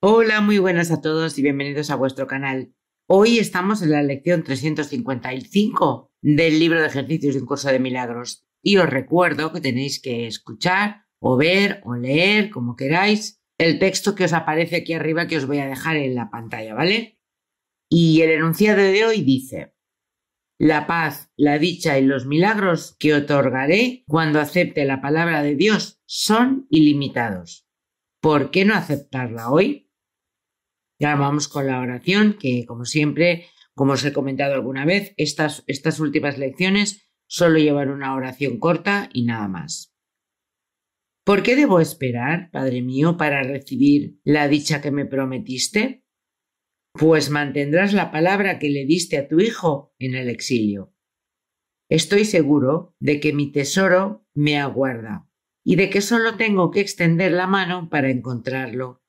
Hola, muy buenas a todos y bienvenidos a vuestro canal. Hoy estamos en la lección 355 del libro de ejercicios de un curso de milagros y os recuerdo que tenéis que escuchar o ver o leer como queráis el texto que os aparece aquí arriba que os voy a dejar en la pantalla, ¿vale? Y el enunciado de hoy dice, la paz, la dicha y los milagros que otorgaré cuando acepte la palabra de Dios son ilimitados. ¿Por qué no aceptarla hoy? Y vamos con la oración, que como siempre, como os he comentado alguna vez, estas, estas últimas lecciones solo llevan una oración corta y nada más. ¿Por qué debo esperar, Padre mío, para recibir la dicha que me prometiste? pues mantendrás la palabra que le diste a tu hijo en el exilio. Estoy seguro de que mi tesoro me aguarda y de que solo tengo que extender la mano para encontrarlo.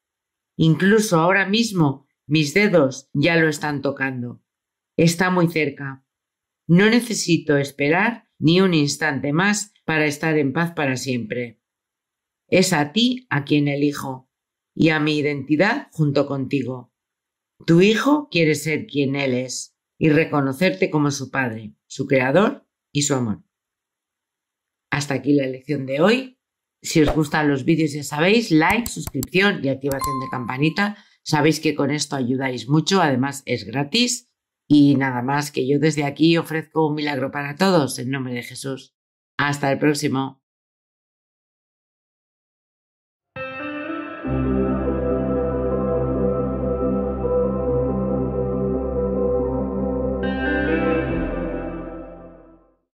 Incluso ahora mismo mis dedos ya lo están tocando. Está muy cerca. No necesito esperar ni un instante más para estar en paz para siempre. Es a ti a quien elijo y a mi identidad junto contigo. Tu hijo quiere ser quien él es y reconocerte como su padre, su creador y su amor. Hasta aquí la lección de hoy. Si os gustan los vídeos ya sabéis, like, suscripción y activación de campanita. Sabéis que con esto ayudáis mucho, además es gratis. Y nada más que yo desde aquí ofrezco un milagro para todos en nombre de Jesús. Hasta el próximo.